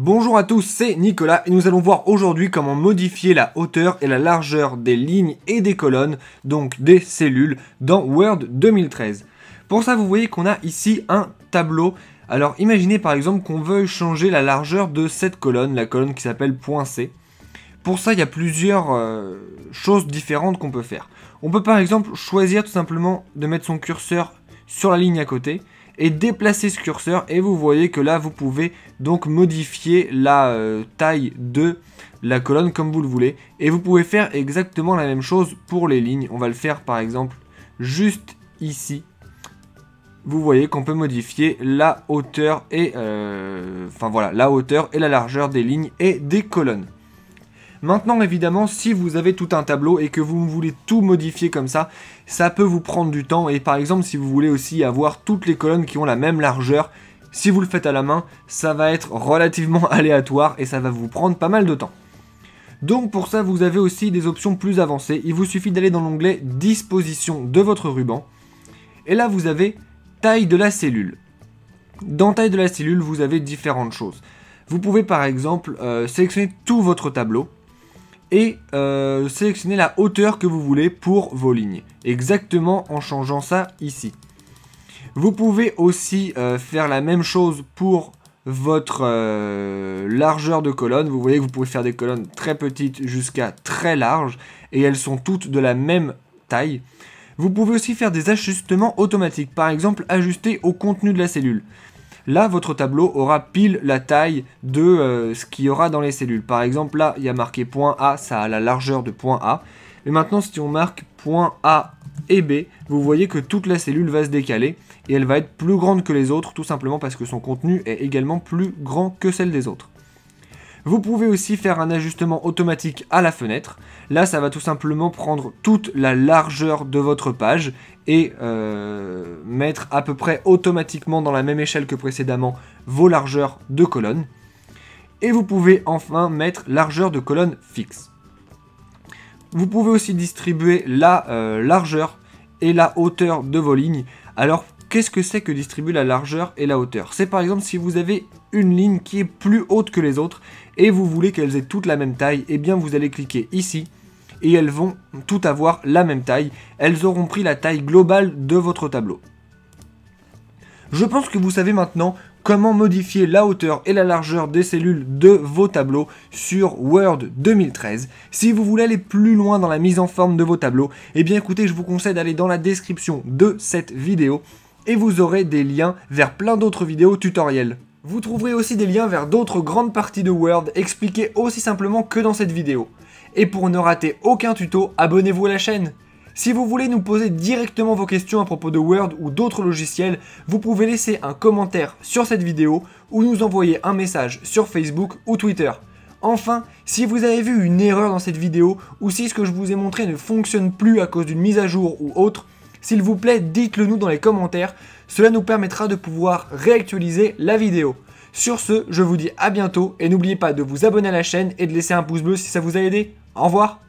Bonjour à tous, c'est Nicolas et nous allons voir aujourd'hui comment modifier la hauteur et la largeur des lignes et des colonnes, donc des cellules, dans Word 2013. Pour ça, vous voyez qu'on a ici un tableau. Alors imaginez par exemple qu'on veuille changer la largeur de cette colonne, la colonne qui s'appelle C. Pour ça, il y a plusieurs euh, choses différentes qu'on peut faire. On peut par exemple choisir tout simplement de mettre son curseur sur la ligne à côté, et déplacez ce curseur et vous voyez que là vous pouvez donc modifier la euh, taille de la colonne comme vous le voulez et vous pouvez faire exactement la même chose pour les lignes. On va le faire par exemple juste ici. Vous voyez qu'on peut modifier la hauteur et euh, enfin voilà la hauteur et la largeur des lignes et des colonnes. Maintenant, évidemment, si vous avez tout un tableau et que vous voulez tout modifier comme ça, ça peut vous prendre du temps. Et par exemple, si vous voulez aussi avoir toutes les colonnes qui ont la même largeur, si vous le faites à la main, ça va être relativement aléatoire et ça va vous prendre pas mal de temps. Donc pour ça, vous avez aussi des options plus avancées. Il vous suffit d'aller dans l'onglet Disposition de votre ruban. Et là, vous avez Taille de la cellule. Dans Taille de la cellule, vous avez différentes choses. Vous pouvez par exemple euh, sélectionner tout votre tableau et euh, sélectionnez la hauteur que vous voulez pour vos lignes. Exactement en changeant ça ici. Vous pouvez aussi euh, faire la même chose pour votre euh, largeur de colonne. Vous voyez que vous pouvez faire des colonnes très petites jusqu'à très larges et elles sont toutes de la même taille. Vous pouvez aussi faire des ajustements automatiques, par exemple ajuster au contenu de la cellule. Là, votre tableau aura pile la taille de euh, ce qu'il y aura dans les cellules. Par exemple, là, il y a marqué point A, ça a la largeur de point A. Et maintenant, si on marque point A et B, vous voyez que toute la cellule va se décaler et elle va être plus grande que les autres, tout simplement parce que son contenu est également plus grand que celle des autres. Vous pouvez aussi faire un ajustement automatique à la fenêtre. Là, ça va tout simplement prendre toute la largeur de votre page et euh, mettre à peu près automatiquement dans la même échelle que précédemment vos largeurs de colonnes. Et vous pouvez enfin mettre largeur de colonne fixe. Vous pouvez aussi distribuer la euh, largeur et la hauteur de vos lignes. Alors Qu'est-ce que c'est que distribuer la largeur et la hauteur C'est par exemple si vous avez une ligne qui est plus haute que les autres et vous voulez qu'elles aient toutes la même taille, et eh bien vous allez cliquer ici et elles vont toutes avoir la même taille. Elles auront pris la taille globale de votre tableau. Je pense que vous savez maintenant comment modifier la hauteur et la largeur des cellules de vos tableaux sur Word 2013. Si vous voulez aller plus loin dans la mise en forme de vos tableaux, et eh bien écoutez, je vous conseille d'aller dans la description de cette vidéo et vous aurez des liens vers plein d'autres vidéos tutoriels. Vous trouverez aussi des liens vers d'autres grandes parties de Word expliquées aussi simplement que dans cette vidéo. Et pour ne rater aucun tuto, abonnez-vous à la chaîne si vous voulez nous poser directement vos questions à propos de Word ou d'autres logiciels, vous pouvez laisser un commentaire sur cette vidéo ou nous envoyer un message sur Facebook ou Twitter. Enfin, si vous avez vu une erreur dans cette vidéo ou si ce que je vous ai montré ne fonctionne plus à cause d'une mise à jour ou autre, s'il vous plaît, dites-le nous dans les commentaires, cela nous permettra de pouvoir réactualiser la vidéo. Sur ce, je vous dis à bientôt et n'oubliez pas de vous abonner à la chaîne et de laisser un pouce bleu si ça vous a aidé. Au revoir